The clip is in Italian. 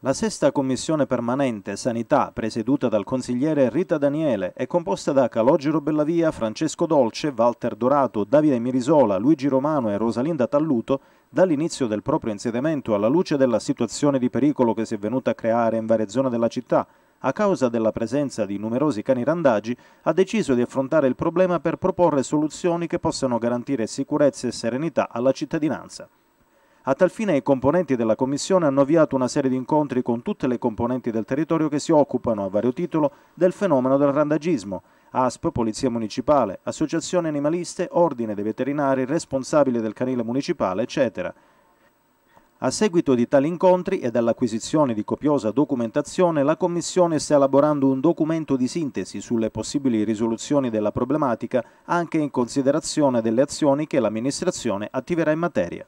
La sesta commissione permanente Sanità, presieduta dal consigliere Rita Daniele, è composta da Calogero Bellavia, Francesco Dolce, Walter Dorato, Davide Mirisola, Luigi Romano e Rosalinda Talluto, dall'inizio del proprio insediamento alla luce della situazione di pericolo che si è venuta a creare in varie zone della città, a causa della presenza di numerosi cani randagi, ha deciso di affrontare il problema per proporre soluzioni che possano garantire sicurezza e serenità alla cittadinanza. A tal fine i componenti della Commissione hanno avviato una serie di incontri con tutte le componenti del territorio che si occupano, a vario titolo, del fenomeno del randagismo, ASP, Polizia Municipale, Associazione Animaliste, Ordine dei Veterinari, Responsabile del Canile Municipale, eccetera. A seguito di tali incontri e dall'acquisizione di copiosa documentazione, la Commissione sta elaborando un documento di sintesi sulle possibili risoluzioni della problematica, anche in considerazione delle azioni che l'amministrazione attiverà in materia.